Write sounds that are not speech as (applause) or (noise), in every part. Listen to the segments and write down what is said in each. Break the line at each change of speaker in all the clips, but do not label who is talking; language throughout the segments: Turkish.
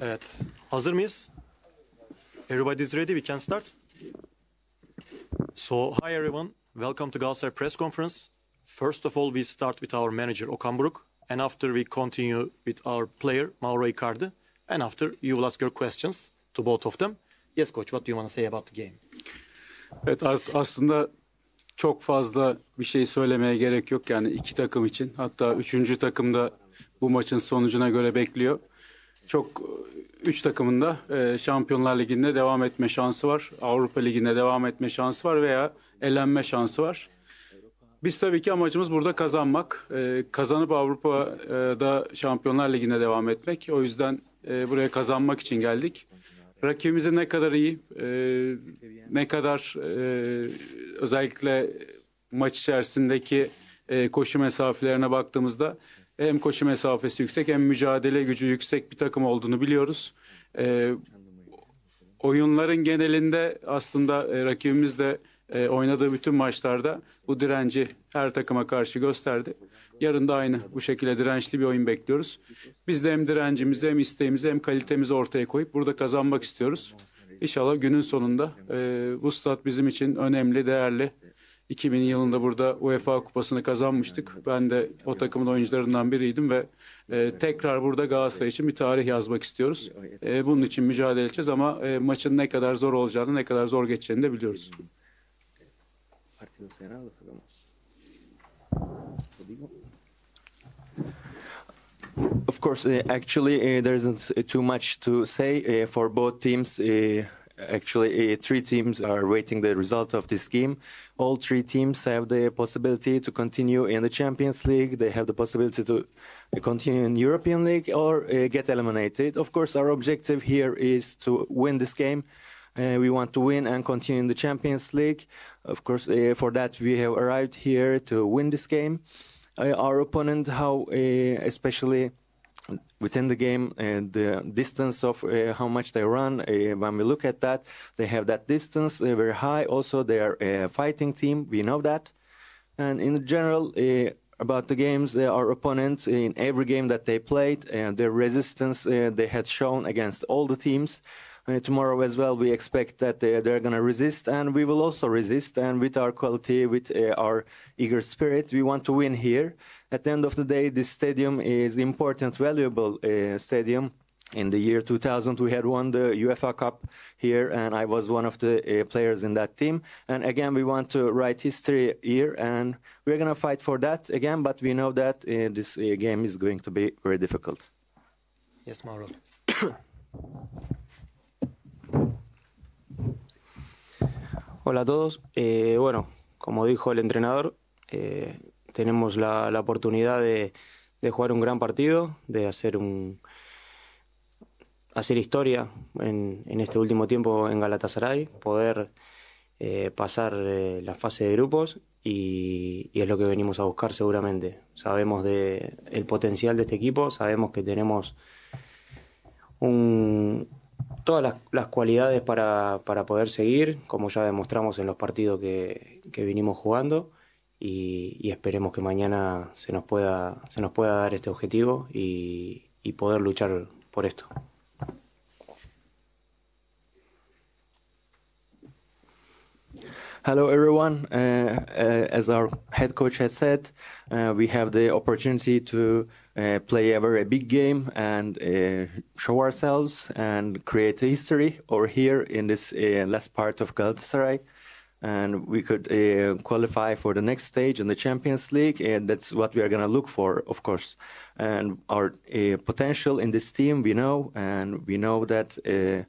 Evet. Hazır mıyız? is ready. We can start. So, hi everyone. Welcome to Galatasaray press conference. First of all, we start with our manager Okan Buruk, and after we continue with our player Mauro Icardi, and after you will ask your questions to both of them. Yes, coach. What do
you want to say about the game? Evet, aslında çok fazla bir şey söylemeye gerek yok yani iki takım için. Hatta üçüncü takım da bu maçın sonucuna göre bekliyor çok e, üç takımın da e, Şampiyonlar Ligi'nde devam etme şansı var. Avrupa Ligi'nde devam etme şansı var veya elenme şansı var. Biz tabii ki amacımız burada kazanmak. E, kazanıp Avrupa'da Şampiyonlar Ligi'ne devam etmek. O yüzden e, buraya kazanmak için geldik. Rakibimizi ne kadar iyi, e, ne kadar e, özellikle maç içerisindeki e, koşu mesafelerine baktığımızda hem koşu mesafesi yüksek hem mücadele gücü yüksek bir takım olduğunu biliyoruz. E, oyunların genelinde aslında e, rakibimiz de e, oynadığı bütün maçlarda bu direnci her takıma karşı gösterdi. Yarın da aynı bu şekilde dirençli bir oyun bekliyoruz. Biz de hem direncimizi hem isteğimizi hem kalitemizi ortaya koyup burada kazanmak istiyoruz. İnşallah günün sonunda e, bu stat bizim için önemli, değerli. 2000 yılında burada UEFA kupasını kazanmıştık. Ben de o takımın oyuncularından biriydim ve e, tekrar burada Galatasaray için bir tarih yazmak istiyoruz. E, bunun için mücadele edeceğiz ama e, maçın ne kadar zor olacağını, ne kadar zor geçeceğini de biliyoruz.
Of course, uh, actually, uh, there isn't uh, too much to say for both teams. Actually, three teams are waiting the result of this game. All three teams have the possibility to continue in the Champions League. They have the possibility to continue in European League or uh, get eliminated. Of course, our objective here is to win this game. Uh, we want to win and continue in the Champions League. Of course, uh, for that we have arrived here to win this game. Uh, our opponent, how uh, especially within the game and uh, the distance of uh, how much they run. Uh, when we look at that, they have that distance uh, very high. Also, they are a fighting team. We know that. And in general, uh, about the games, they are opponents in every game that they played, and their resistance they had shown against all the teams. Uh, tomorrow as well, we expect that they, are going to resist, and we will also resist. And with our quality, with uh, our eager spirit, we want to win here. At the end of the day, this stadium is important, valuable uh, stadium in the year 2000 we had won the UEFA Cup here and I was one of the players in that team and again we want to write history here and we're going to fight for that again but we know that this game is going to be very difficult.
Yes Mauro. (coughs)
Hola a todos. Eh, bueno, como dijo el entrenador, eh, tenemos la, oportunidad de, jugar un gran partido, de hacer un hacer historia en, este último tiempo en Galatasaray, poder eh, pasar la fase de grupos y, es lo que venimos a buscar seguramente. Sabemos de el potencial de este equipo, sabemos que tenemos un, todas las, cualidades para, poder seguir, como ya demostramos en los partidos que, vinimos jugando, y, esperemos que mañana se nos pueda, se nos pueda dar este objetivo y, poder luchar por esto.
Hello, everyone. Uh, uh, as our head coach has said, uh, we have the opportunity to uh, play ever a big game and uh, show ourselves and create history or here in this uh, last part of Galatasaray. And we could uh, qualify for the next stage in the Champions League. And that's what we are going to look for, of course. And our uh, potential in this team, we know. And we know that uh,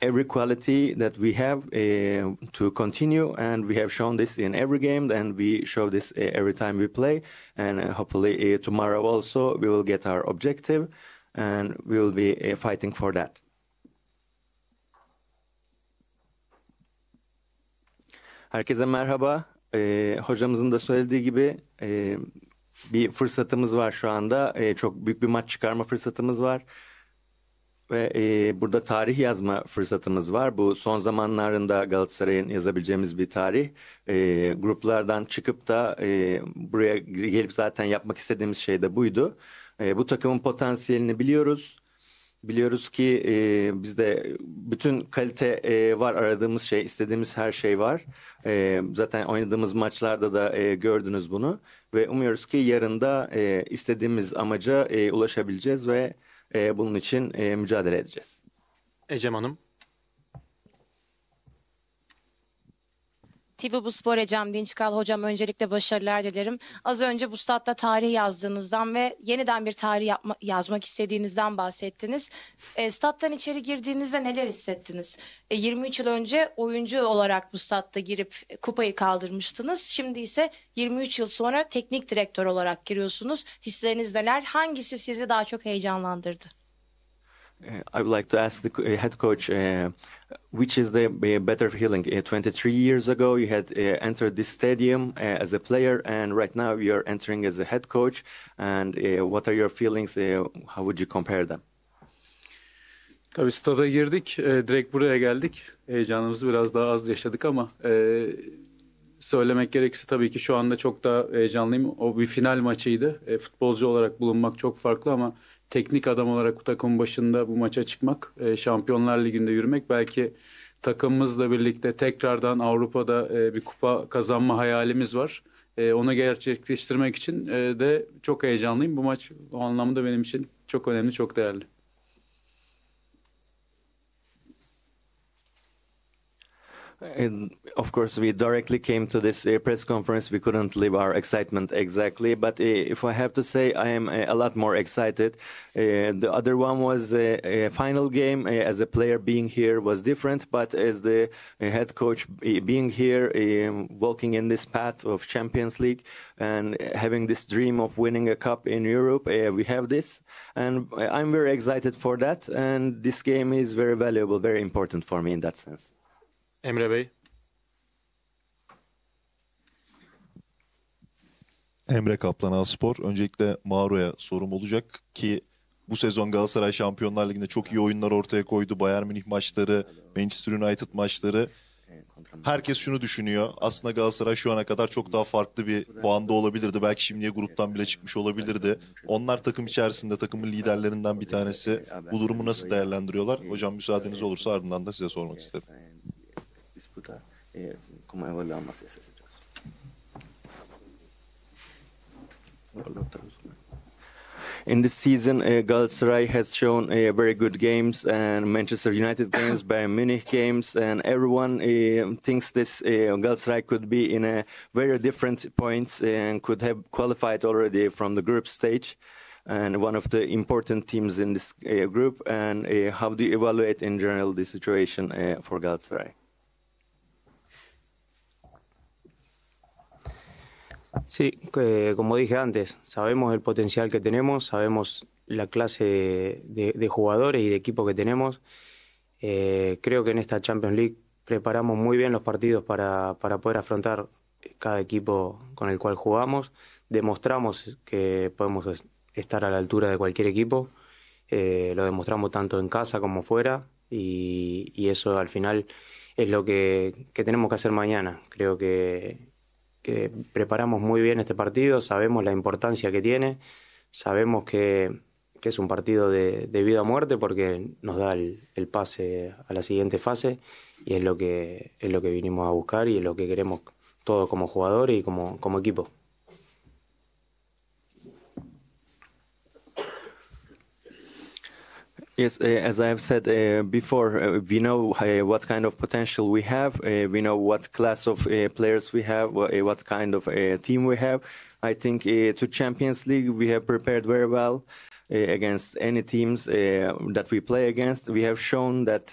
every quality that we have uh, to continue and we have shown this in every game and we show this uh, every time we play and uh, hopefully uh, tomorrow also we will get our objective and we will be uh, fighting for that Herkese merhaba. Ee, hocamızın da söylediği gibi e, bir fırsatımız var şu anda. E, çok büyük bir maç çıkarma fırsatımız var. ve e, burada tarih yazma fırsatımız var. Bu son zamanlarında Galatasaray'ın yazabileceğimiz bir tarih. E, gruplardan çıkıp da e, buraya gelip zaten yapmak istediğimiz şey de buydu. E, bu takımın potansiyelini biliyoruz. Biliyoruz ki e, bizde bütün kalite e, var aradığımız şey, istediğimiz her şey var. E, zaten oynadığımız maçlarda da e, gördünüz bunu ve umuyoruz ki yarın da e, istediğimiz amaca e, ulaşabileceğiz ve ee, bunun için e, mücadele edeceğiz. Ecem Hanım. TV Bu Spor Ecem Dinçkal hocam öncelikle başarılar dilerim. Az önce bu statla tarih yazdığınızdan ve yeniden bir tarih yapma, yazmak istediğinizden bahsettiniz. E, stat'tan içeri girdiğinizde neler hissettiniz? E, 23 yıl önce oyuncu olarak bu statta girip e, kupayı kaldırmıştınız. Şimdi ise 23 yıl sonra teknik direktör olarak giriyorsunuz. Hisleriniz neler? Hangisi sizi daha çok
heyecanlandırdı?
I would like to ask the uh, head coach, uh, which is the uh, better feeling? Uh, 23 years ago, you had uh, entered this stadium uh, as a player, and right now you are entering as a head coach. And what are your feelings? how would you compare them? Tabii stada girdik, e, direkt buraya geldik.
Heyecanımızı biraz daha az yaşadık ama e, söylemek gerekirse tabii ki şu anda çok daha heyecanlıyım. O bir final maçıydı. E, futbolcu olarak bulunmak çok farklı ama teknik adam olarak takımın başında bu maça çıkmak, e, Şampiyonlar Ligi'nde yürümek belki takımımızla birlikte tekrardan Avrupa'da e, bir kupa kazanma hayalimiz var. E, onu gerçekleştirmek için e, de çok heyecanlıyım. Bu maç o anlamda benim için çok
önemli, çok değerli. And of course, we directly came to this uh, press conference. We couldn't leave our excitement exactly, but uh, if I have to say, I am uh, a lot more excited. Uh, the other one was uh, a final game. Uh, as a player, being here was different, but as the head coach, being here, um, walking in this path of Champions League and having this dream of winning a cup in Europe, we have this, and I'm very excited for that. And this game is very valuable, very important for me in that sense.
Emre Bey. Emre Kaplan Aspor. Öncelikle Mauro'ya sorum olacak ki bu sezon Galatasaray Şampiyonlar Ligi'nde çok iyi oyunlar ortaya koydu. Bayern Münih maçları, Manchester United maçları. Herkes şunu düşünüyor. Aslında Galatasaray şu ana kadar çok daha farklı bir puanda olabilirdi. Belki şimdiye gruptan bile çıkmış olabilirdi. Onlar takım içerisinde takımın liderlerinden bir tanesi. Bu durumu nasıl değerlendiriyorlar? Hocam müsaadeniz olursa ardından da size sormak isterim.
disputa eh, como evaluamos In this season, uh, Galatasaray has shown uh, very good games and Manchester United (coughs) games, Bayern Munich games, and everyone uh, thinks this uh, Galatasaray could be in a very different points and could have qualified already from the group stage, and one of the important teams in this group. And how do you evaluate in general the situation for Galatasaray?
Sí, como dije antes, sabemos el potencial que tenemos, sabemos la clase de, jugadores y de equipo que tenemos. Eh, creo que en esta Champions League preparamos muy bien los partidos para, poder afrontar cada equipo con el cual jugamos. Demostramos que podemos estar a la altura de cualquier equipo. Eh, lo demostramos tanto en casa como fuera y, y eso al final es lo que, que tenemos que hacer mañana. Creo que que preparamos muy bien este partido, sabemos la importancia que tiene, sabemos que, es un partido de, vida o muerte porque nos da el, pase a la siguiente fase y es lo que es lo que vinimos a buscar y es lo que queremos todos como jugadores y como, como equipo.
Yes, uh, as I have said uh, before, uh, we know uh, what kind of potential we have. Uh, we know what class of uh, players we have, what kind of team we have. I think to Champions League we have prepared very well against any teams that we play against. We have shown that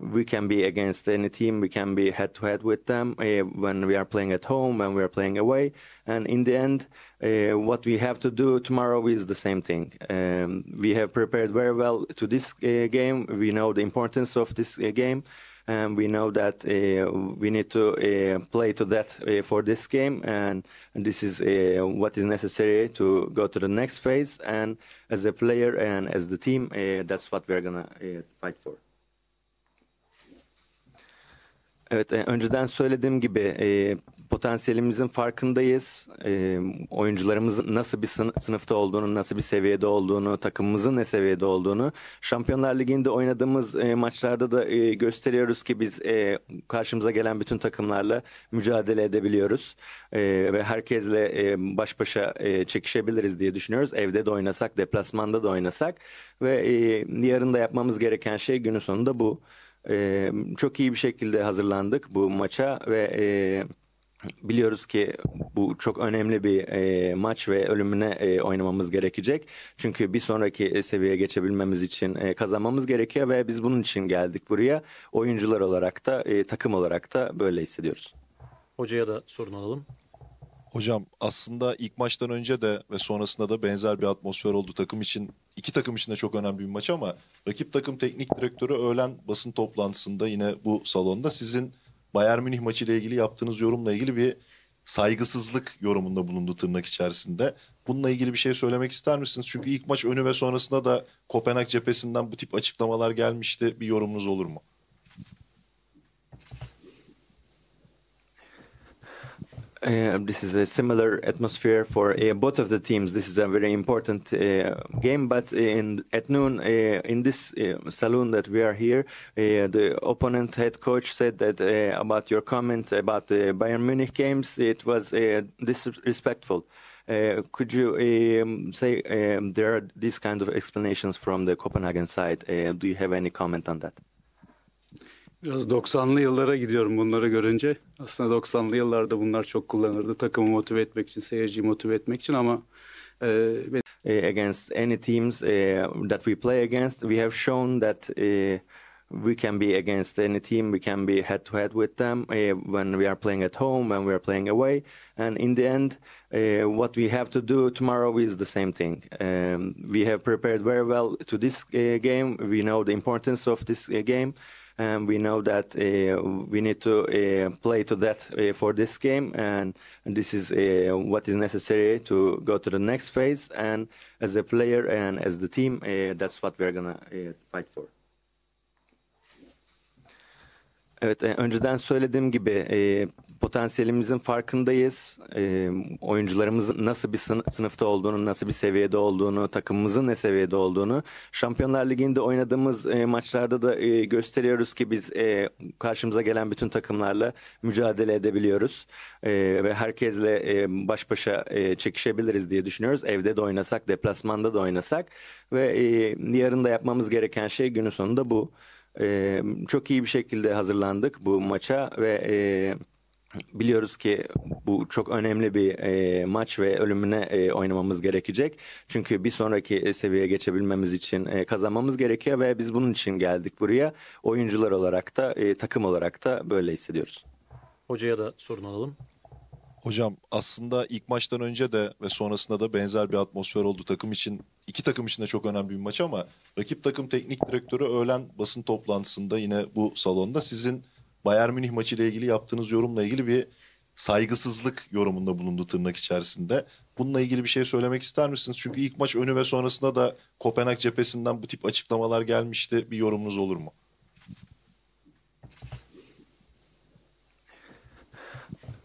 we can be against any team. We can be head to head with them uh, when we are playing at home, when we are playing away. And in the end, uh, what we have to do tomorrow is the same thing. Um, we have prepared very well to this uh, game. We know the importance of this game. And we know that we need to play to death for this game, and, and this is what is necessary to go to the next phase. And as a player and as the team, that's what we're gonna fight for. Evet, e, önceden söylediğim gibi e, potansiyelimizin farkındayız. E, oyuncularımızın nasıl bir sınıfta olduğunu, nasıl bir seviyede olduğunu, takımımızın ne seviyede olduğunu. Şampiyonlar Ligi'nde oynadığımız e, maçlarda da e, gösteriyoruz ki biz e, karşımıza gelen bütün takımlarla mücadele edebiliyoruz. E, ve herkesle e, baş başa e, çekişebiliriz diye düşünüyoruz. Evde de oynasak, deplasmanda da oynasak. Ve e, yarın da yapmamız gereken şey günün sonunda bu. E, çok iyi bir şekilde hazırlandık bu maça ve e, biliyoruz ki bu çok önemli bir e, maç ve ölümüne e, oynamamız gerekecek. Çünkü bir sonraki seviyeye geçebilmemiz için e, kazanmamız gerekiyor ve biz bunun için geldik buraya. Oyuncular olarak da e, takım olarak da böyle hissediyoruz.
Hocaya da sorun alalım. Hocam aslında ilk maçtan önce de ve sonrasında da benzer bir atmosfer oldu. Takım için iki takım için de çok önemli bir maç ama rakip takım teknik direktörü öğlen basın toplantısında yine bu salonda sizin Bayern Münih maçı ile ilgili yaptığınız yorumla ilgili bir saygısızlık yorumunda bulundu tırnak içerisinde. Bununla ilgili bir şey söylemek ister misiniz? Çünkü ilk maç önü ve sonrasında da Kopenhag cephesinden bu tip açıklamalar gelmişti. Bir yorumunuz olur mu?
Uh, this is a similar atmosphere for uh, both of the teams. This is a very important uh, game, but in, at noon uh, in this uh, saloon that we are here, the opponent head coach said that about your comment about the Bayern Munich games, it was disrespectful. could you um, say um, there are these kind of explanations from the Copenhagen side? do you have any comment on that?
Biraz 90'lı yıllara gidiyorum bunları görünce. Aslında 90'lı yıllarda bunlar çok kullanırdı. Takımı motive
etmek için, seyirciyi motive etmek için ama e, ben... E, against any teams uh, that we play against, we have shown that uh, we can be against any team. We can be head to head with them uh, when we are playing at home, when we are playing away. And in the end, uh, what we have to do tomorrow is the same thing. Um, we have prepared very well to this uh, game. We know the importance of this uh, game. and we know that uh, we need to uh, play to death uh, for this game, and this is what is necessary to go to the next phase. And as a player and as the team, that's what we're gonna fight for. Evet, e, önceden söylediğim gibi e, potansiyelimizin farkındayız. E, oyuncularımızın nasıl bir sınıfta olduğunu, nasıl bir seviyede olduğunu, takımımızın ne seviyede olduğunu. Şampiyonlar Ligi'nde oynadığımız e, maçlarda da e, gösteriyoruz ki biz e, karşımıza gelen bütün takımlarla mücadele edebiliyoruz. E, ve herkesle e, baş başa e, çekişebiliriz diye düşünüyoruz. Evde de oynasak, deplasmanda da oynasak. Ve e, yarın da yapmamız gereken şey günün sonunda bu. E, çok iyi bir şekilde hazırlandık bu maça ve e, biliyoruz ki bu çok önemli bir e, maç ve ölümüne e, oynamamız gerekecek. Çünkü bir sonraki seviyeye geçebilmemiz için e, kazanmamız gerekiyor ve biz bunun için geldik buraya. Oyuncular olarak da e, takım olarak da böyle hissediyoruz.
Hocaya da sorun alalım. Hocam aslında ilk maçtan önce de ve sonrasında da benzer bir atmosfer oldu. Takım için iki takım için de çok önemli bir maç ama rakip takım teknik direktörü öğlen basın toplantısında yine bu salonda sizin Bayern Münih maçı ile ilgili yaptığınız yorumla ilgili bir saygısızlık yorumunda bulundu tırnak içerisinde. Bununla ilgili bir şey söylemek ister misiniz? Çünkü ilk maç önü ve sonrasında da Kopenhag cephesinden bu tip açıklamalar gelmişti. Bir yorumunuz olur mu?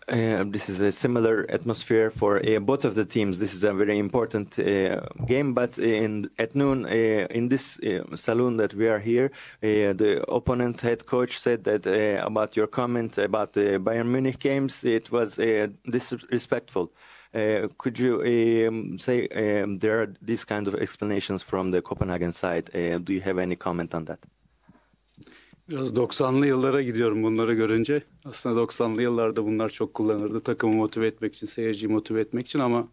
Uh, this is a similar atmosphere for uh, both of the teams. This is a very important uh, game, but uh, in, at noon uh, in this saloon that we are here, the opponent head coach said that about your comment about the Bayern Munich games, it was disrespectful. could you um, say um, there are these kind of explanations from the Copenhagen side? do you have any comment on that?
Biraz 90'lı yıllara gidiyorum bunları görünce. Aslında 90'lı yıllarda bunlar çok kullanırdı. Takımı motive etmek için, seyirciyi motive etmek için ama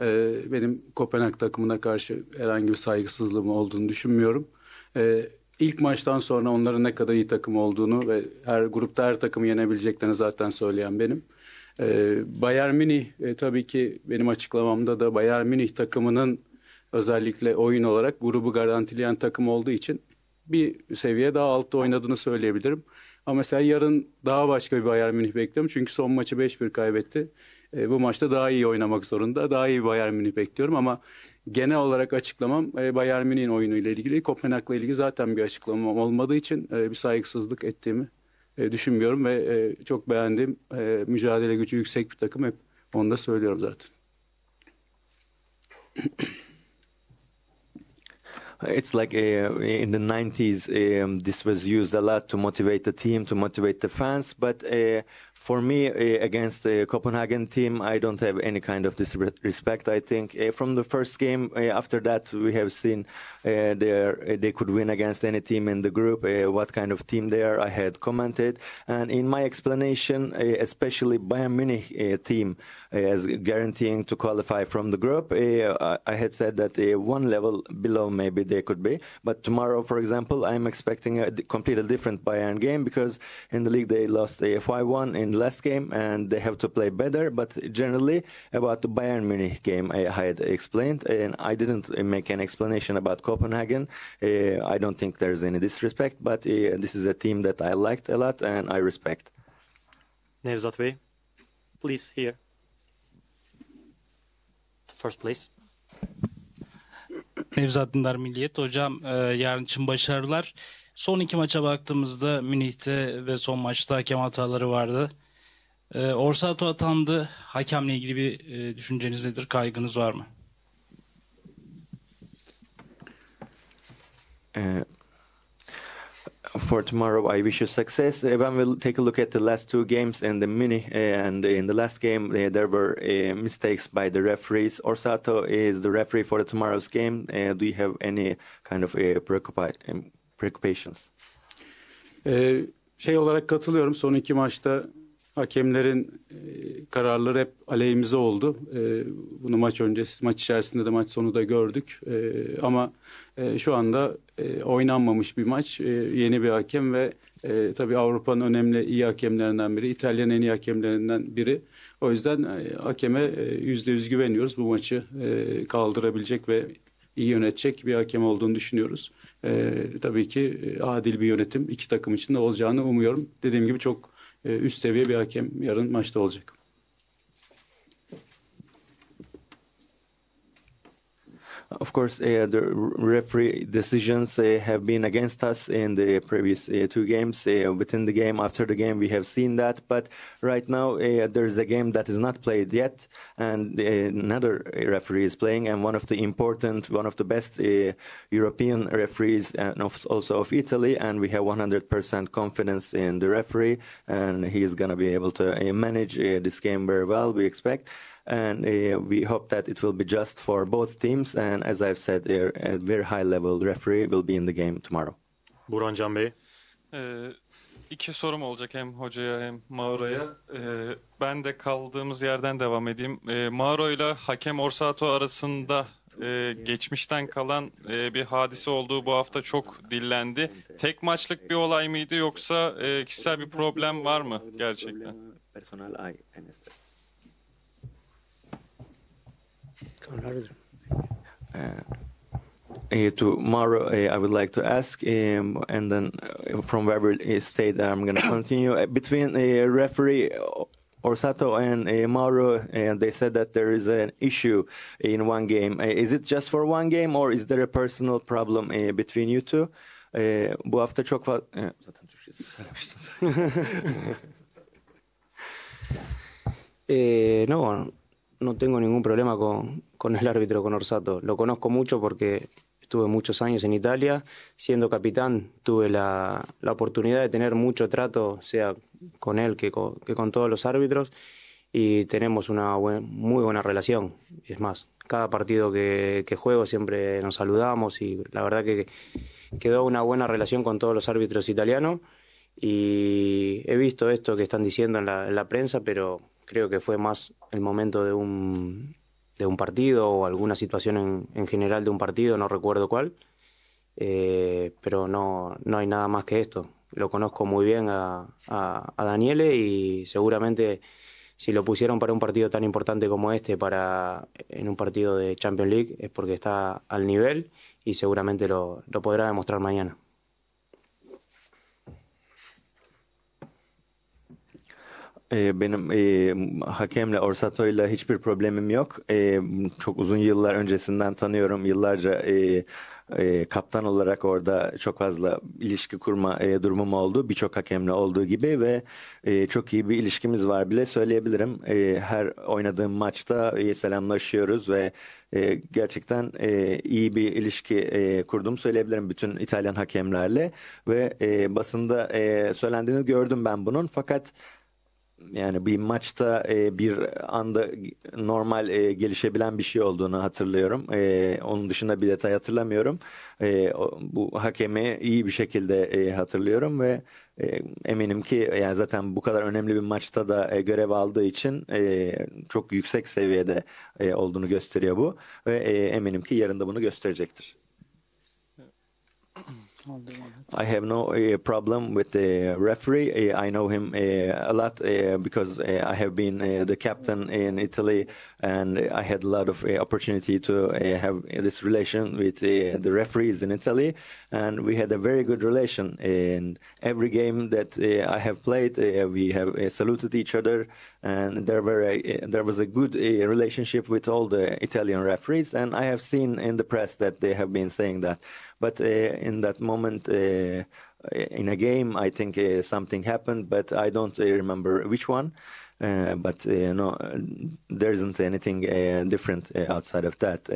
e, benim Kopenhag takımına karşı herhangi bir saygısızlığım olduğunu düşünmüyorum. E, ilk maçtan sonra onların ne kadar iyi takım olduğunu ve her grupta her takımı yenebileceklerini zaten söyleyen benim. E, Bayern Münih e, tabii ki benim açıklamamda da Bayern Münih takımının özellikle oyun olarak grubu garantileyen takım olduğu için bir seviye daha altta oynadığını söyleyebilirim. Ama mesela yarın daha başka bir Bayern Münih bekliyorum. Çünkü son maçı 5-1 kaybetti. E, bu maçta daha iyi oynamak zorunda. Daha iyi Bayern Münih bekliyorum ama genel olarak açıklamam e, Bayern Münih'in oyunu ile ilgili. Kopenhag'la ilgili zaten bir açıklamam olmadığı için e, bir saygısızlık ettiğimi e, düşünmüyorum ve e, çok beğendiğim e, mücadele gücü yüksek bir takım hep onu da söylüyorum
zaten. it's like uh, in the 90s um, this was used a lot to motivate the team to motivate the fans but uh, for me, eh, against the Copenhagen team, I don't have any kind of disrespect. I think eh, from the first game eh, after that, we have seen they could win against any team in the group. what kind of team they are, I had commented, and in my explanation, especially Bayern Munich team as guaranteeing to qualify from the group, I had said that one level below maybe they could be. But tomorrow, for example, I'm expecting a completely different Bayern game because in the league they lost a 5-1 in last game and they have to play better. But generally about the Bayern Munich game, I had explained and I didn't make an explanation about Copenhagen. Uh, I don't think there's any disrespect, but uh, this is a team that I liked a lot and I respect.
Nevzat Bey, please here.
First place.
Nevzat Dindar Milliyet.
Hocam uh, yarın için başarılar. Son iki maça baktığımızda Münih'te ve son maçta hakem hataları vardı. E, ee, Orsato atandı. Hakemle ilgili bir e, düşünceniz nedir? Kaygınız var mı?
Uh, for tomorrow, I wish you success. Ee, when we'll take a look at the last two games and the mini, uh, and in the last game, uh, there were uh, mistakes by the referees. Orsato is the referee for the tomorrow's game. Uh, do you have any kind of uh, preoccupied? Um, preoccupations? Ee, şey olarak
katılıyorum. Son iki maçta hakemlerin e, kararları hep aleyhimize oldu. E, bunu maç öncesi, maç içerisinde de maç sonunda gördük. E, ama e, şu anda e, oynanmamış bir maç. E, yeni bir hakem ve e, tabii Avrupa'nın önemli iyi hakemlerinden biri. İtalya'nın en iyi hakemlerinden biri. O yüzden e, hakeme e, yüzde yüz güveniyoruz. Bu maçı e, kaldırabilecek ve iyi yönetecek bir hakem olduğunu düşünüyoruz. E, tabii ki e, adil bir yönetim iki takım için de olacağını umuyorum. Dediğim gibi çok e, üst seviye bir hakem yarın maçta olacak.
Of course, uh, the referee decisions uh, have been against us in the previous uh, two games. within the game, after the game, we have seen that. But right now, there is a game that is not played yet, and another referee is playing, and one of the important, one of the best European referees, and also of Italy. And we have 100% confidence in the referee, and he is going to be able to manage this game very well. We expect. and eh, we hope that it will be just for both teams. As I've said, eh, a very high-level referee will be in the game tomorrow.
Burhan Can Bey. Eh, iki sorum olacak hem hocaya hem Mauro'ya. Ben de kaldığımız yerden devam edeyim. Mauro ile hakem Orsato arasında e, geçmişten kalan e, bir hadise olduğu bu hafta çok dillendi. Tek maçlık bir olay mıydı yoksa e, kişisel bir
problem var mı gerçekten?
Uh,
uh tomorrow, uh, I would like to ask, um, and then uh, from wherever state I'm going (coughs) to continue. Uh, between uh, referee Orsato and uh, Mauro, they said that there is an issue in one game. is it just for one game, or is there a personal problem between you two? bu hafta çok fazla... zaten
no, no tengo ningún problema con, con el árbitro, con Orsato. Lo conozco mucho porque estuve muchos años en Italia. Siendo capitán, tuve la, oportunidad de tener mucho trato, sea con él que con, todos los árbitros, y tenemos una muy buena relación. Es más, cada partido que, juego siempre nos saludamos y la verdad que quedó una buena relación con todos los árbitros italianos y he visto esto que están diciendo en la, prensa, pero creo que fue más el momento de un, de un partido o alguna situación en, en, general de un partido, no recuerdo cuál, eh, pero no, no hay nada más que esto. Lo conozco muy bien a, a, Daniele y seguramente si lo pusieron para un partido tan importante como este, para en un partido de Champions League, es porque está al nivel y seguramente lo podrá demostrar mañana.
Ee, benim e, hakemle Orsato'yla hiçbir problemim yok. E, çok uzun yıllar öncesinden tanıyorum. Yıllarca e, e, kaptan olarak orada çok fazla ilişki kurma e, durumum oldu. Birçok hakemle olduğu gibi ve e, çok iyi bir ilişkimiz var bile söyleyebilirim. E, her oynadığım maçta e, selamlaşıyoruz ve e, gerçekten e, iyi bir ilişki e, kurdum söyleyebilirim bütün İtalyan hakemlerle ve e, basında e, söylendiğini gördüm ben bunun fakat yani bir maçta e, bir anda normal e, gelişebilen bir şey olduğunu hatırlıyorum. E, onun dışında bir detay hatırlamıyorum. bu hakemi iyi bir şekilde hatırlıyorum ve eminim ki yani zaten bu kadar önemli bir maçta da görev aldığı için çok yüksek seviyede olduğunu gösteriyor bu ve eminim ki yarın da bunu gösterecektir. (clears throat) I have no uh, problem with the referee. Uh, I know him uh, a lot uh, because uh, I have been uh, the captain in Italy, and I had a lot of opportunity to have this relation with the referees in Italy, and we had a very good relation. In every game that I have played, we have saluted each other, and there were there was a good relationship with all the Italian referees, and I have seen in the press that they have been saying that but uh, in that moment, uh, uh, in a game, I think something happened, but I don't remember which one. Uh, but uh, no, there isn't anything uh, different outside of that.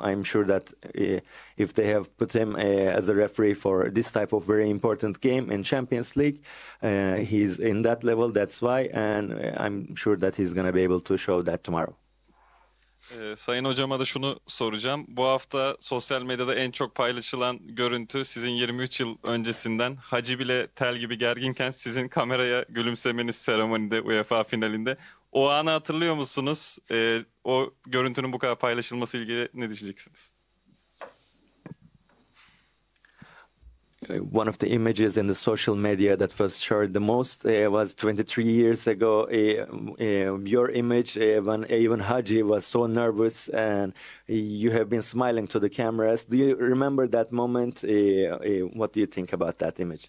I'm sure that if they have put him as a referee for this type of very important game in Champions League, he's in that level. That's why, and I'm sure that he's going to be able to show that tomorrow.
Ee, Sayın hocama da şunu soracağım. Bu hafta sosyal medyada en çok paylaşılan görüntü sizin 23 yıl öncesinden Hacı bile tel gibi gerginken sizin kameraya gülümsemeniz seremonide UEFA finalinde. O anı hatırlıyor musunuz? Ee, o görüntünün bu kadar paylaşılması ilgili ne diyeceksiniz?
Uh, one of the images in the social media that was shared the most uh, was 23 years ago. Uh, uh, your image uh, when even Haji was so nervous and you have been smiling to the cameras. Do you remember that moment? Uh, what do you think about that image?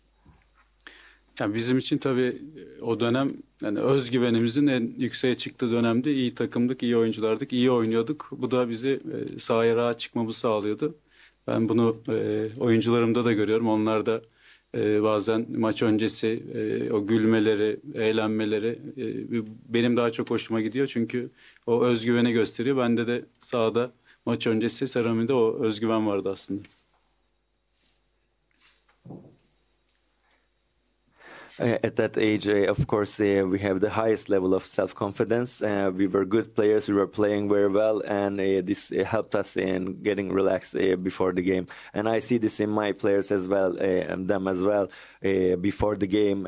Yani bizim
için tabii o dönem yani özgüvenimizin en yükseğe çıktığı dönemde iyi takımdık, iyi oyunculardık, iyi oynuyorduk. Bu da bizi sahaya rahat çıkmamızı sağlıyordu. Ben bunu e, oyuncularımda da görüyorum. Onlar da e, bazen maç öncesi e, o gülmeleri, eğlenmeleri e, benim daha çok hoşuma gidiyor. Çünkü o özgüveni gösteriyor. Bende de sahada maç öncesi Serami'de o özgüven vardı aslında.
Uh, at that age, uh, of course, uh, we have the highest level of self confidence. we were good players, we were playing very well, and this helped us in getting relaxed before the game. And I see this in my players as well, and them as well, before the game,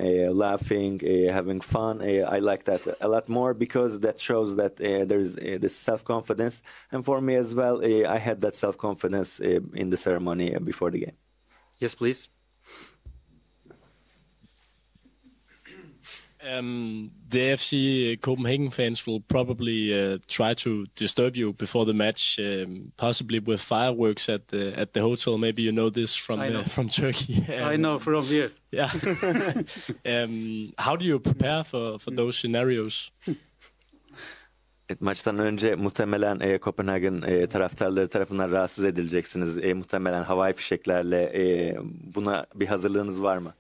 laughing, having fun. I like that a lot more because that shows that there is this self confidence. And for me as well, I had that self confidence in the ceremony before the game. Yes, please.
Um, the FC Copenhagen fans will probably uh, try to disturb you before the match, um, possibly with fireworks at the at the hotel. Maybe you know this from uh, know. Uh, from Turkey. And, (laughs) I know from here. (laughs) Yeah. (laughs) um, how do you prepare for for those scenarios?
Maçtan önce eh, muhtemelen e, Kopenhagen e, eh, taraftarları tarafından rahatsız edileceksiniz. E, eh, muhtemelen havai fişeklerle e, buna bir hazırlığınız var mı?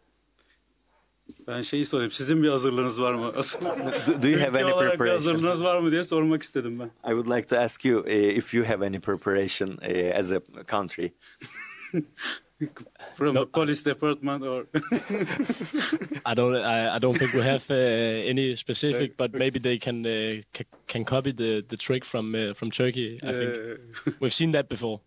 Ben şeyi sorayım. Sizin bir hazırlığınız var mı? (laughs) do, you have any preparation? Bir hazırlığınız var mı diye sormak istedim
ben. I would like to ask you uh, if you have any preparation uh, as a country. (laughs)
From no, the police department or
(laughs) I don't
I, I don't think we have uh, any specific but maybe they can uh, can copy the the trick from uh, from Turkey I think we've seen that before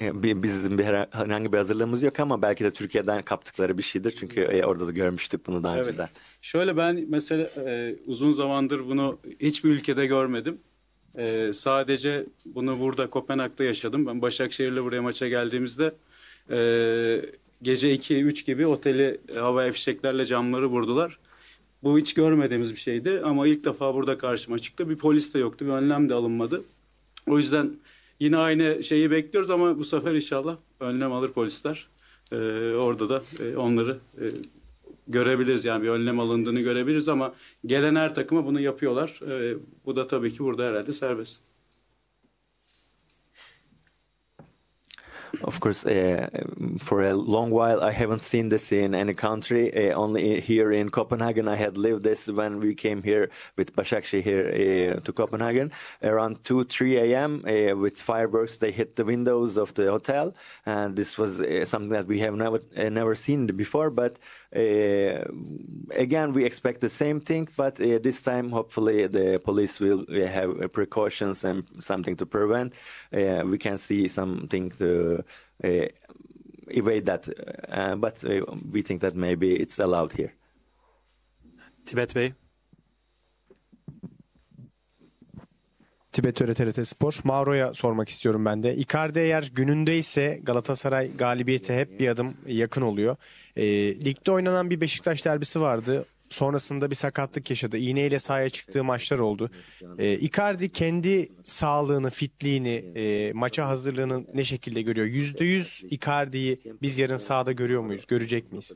e, bizim bir herhangi bir hazırlığımız yok ama belki de Türkiye'den kaptıkları bir şeydir. Çünkü e, orada da görmüştük bunu daha evet. önceden.
Şöyle ben mesela e, uzun zamandır bunu hiçbir ülkede görmedim. E, sadece bunu burada Kopenhag'da yaşadım. Ben Başakşehir'le buraya maça geldiğimizde e, gece 2-3 gibi oteli e, havaya fişeklerle camları vurdular. Bu hiç görmediğimiz bir şeydi ama ilk defa burada karşıma çıktı. Bir polis de yoktu, bir önlem de alınmadı. O yüzden Yine aynı şeyi bekliyoruz ama bu sefer inşallah önlem alır polisler. Ee, orada da e, onları e, görebiliriz yani bir önlem alındığını görebiliriz ama gelen her takıma bunu yapıyorlar. Ee, bu da tabii ki burada herhalde serbest.
Of course, uh, for a long while I haven't seen this in any country. Uh, only here in Copenhagen, I had lived this when we came here with Bashakshi here uh, to Copenhagen around 2 3 a.m. Uh, with fireworks. They hit the windows of the hotel, and this was uh, something that we have never uh, never seen before. But again, we expect the same thing, but this time, hopefully, the police will have precautions and something to prevent. we can see something to Uh, evade that. Uh, but uh, we think that maybe it's allowed here.
Tibet Bey.
Tibet Töre TRT Spor. Mauro'ya sormak istiyorum ben de. Icardi eğer gününde ise Galatasaray galibiyete hep bir adım yakın oluyor. E, ligde oynanan bir Beşiktaş derbisi vardı. Sonrasında bir sakatlık yaşadı. İğneyle sahaya çıktığı maçlar oldu. E, Icardi kendi sağlığını, fitliğini, e, maça hazırlığını ne şekilde görüyor? Yüzde yüz Icardi'yi biz yarın sahada görüyor muyuz? Görecek miyiz?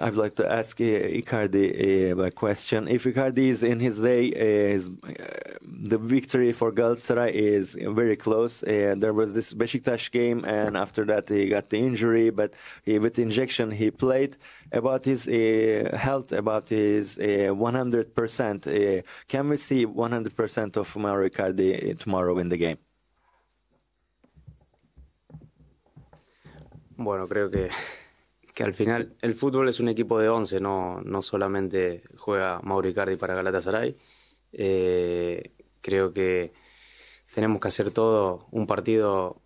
I would like to ask uh, Icardi uh, a question. If Icardi is in his day, uh, his, uh, the victory for Galatasaray is very close. Uh, there was this Besiktas game, and after that he got the injury, but he, with injection he played. About his uh, health, about his 100%, can we see 100% of Mario Icardi tomorrow in the game?
Bueno, creo que que al final el fútbol es un equipo de 11, no, no solamente juega Mauricardi para Galatasaray. Eh, creo que tenemos que hacer todo un partido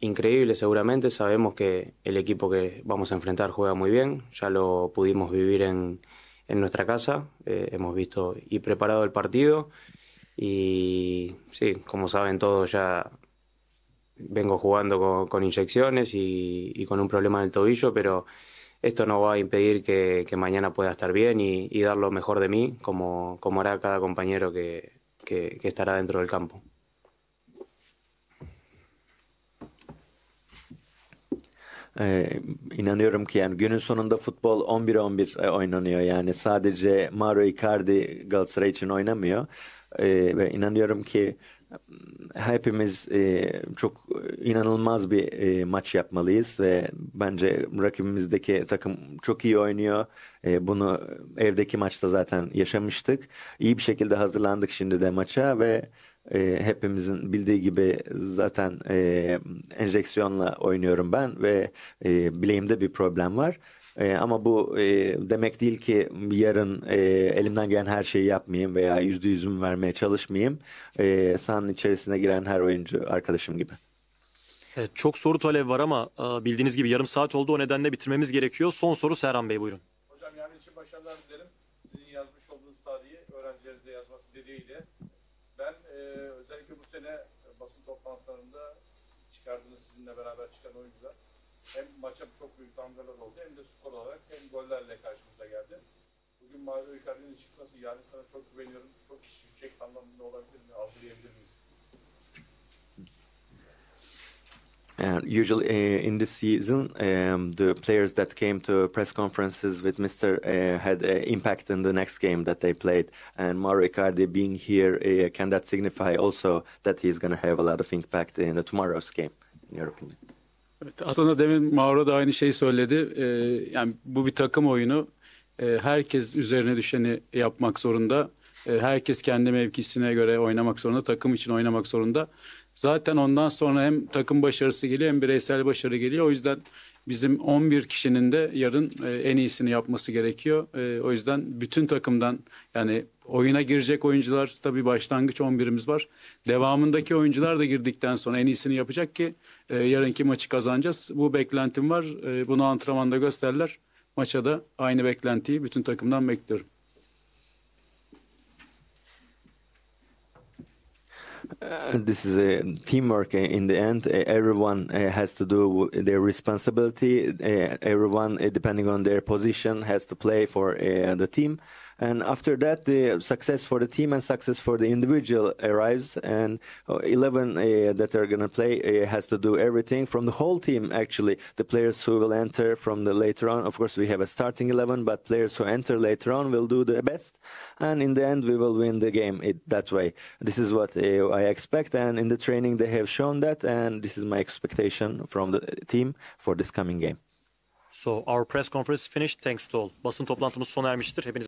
increíble seguramente. Sabemos que el equipo que vamos a enfrentar juega muy bien, ya lo pudimos vivir en, nuestra casa, eh, hemos visto y preparado el partido. Y sí, como saben todos, ya vengo jugando con, con inyecciones y, y, con un problema en el tobillo, pero esto no va a impedir que, que mañana pueda estar bien y, y, dar lo mejor de mí, como, como hará cada compañero que, que, que estará dentro del campo.
Ee, eh, inanıyorum ki yani günün sonunda futbol 11'e 11 oynanıyor. Yani sadece Mario Icardi Galatasaray için oynamıyor. Ee, ve inanıyorum ki hepimiz e, çok inanılmaz bir e, maç yapmalıyız ve bence rakibimizdeki takım çok iyi oynuyor. E, bunu evdeki maçta zaten yaşamıştık. İyi bir şekilde hazırlandık şimdi de maça ve e, hepimizin bildiği gibi zaten e, enjeksiyonla oynuyorum ben ve e, bileğimde bir problem var. E, ama bu e, demek değil ki yarın e, elimden gelen her şeyi yapmayayım veya yüzde yüzümü vermeye çalışmayayım. E, sahanın içerisine giren her oyuncu arkadaşım gibi.
Evet, çok soru talebi var ama e, bildiğiniz gibi yarım saat oldu. O nedenle bitirmemiz gerekiyor. Son soru Serhan Bey buyurun. Hocam yarın için başarılar dilerim. Sizin yazmış olduğunuz tarihi öğrencilerinize
yazması dediğiyle Ben e, özellikle bu sene basın toplantılarında çıkardığınız sizinle beraber çıkan oyuncular hem maça çok büyük damgalar oldu hem de skor olarak hem gollerle karşımıza geldi. Bugün Mario Icardi'nin çıkması yani sana çok güveniyorum. Çok iş anlamında olabilir mi? Algılayabilir miyiz?
And uh, usually uh, in this season, um, the players that came to press conferences with Mister uh, had an uh, impact in the next game that they played. And Mario Icardi being here, uh, can that signify also that he's going to have a lot of impact in tomorrow's game, in your opinion?
Evet, aslında demin Mauro da aynı şeyi söyledi. Ee, yani bu bir takım oyunu. Ee, herkes üzerine düşeni yapmak zorunda. Ee, herkes kendi mevkisine göre oynamak zorunda. Takım için oynamak zorunda. Zaten ondan sonra hem takım başarısı geliyor hem bireysel başarı geliyor. O yüzden Bizim 11 kişinin de yarın e, en iyisini yapması gerekiyor. E, o yüzden bütün takımdan yani oyuna girecek oyuncular tabii başlangıç 11'imiz var. Devamındaki oyuncular da girdikten sonra en iyisini yapacak ki e, yarınki maçı kazanacağız. Bu beklentim var. Bunu antrenmanda gösterler. Maça da aynı beklentiyi bütün takımdan bekliyorum.
(laughs) this is a teamwork in the end. everyone has to do their responsibility. everyone, depending on their position, has to play for the team. And after that, the success for the team and success for the individual arrives. And uh, 11 uh, that are going to play uh, has to do everything from the whole team, actually. The players who will enter from the later on, of course, we have a starting 11, but players who enter later on will do the best. And in the end, we will win the game it, that way. This is what uh, I expect. And in the training, they have shown that. And this is my expectation from the team for this coming game. So
our press conference finished. Thanks to all. Basın toplantımız sona ermiştir. Hepiniz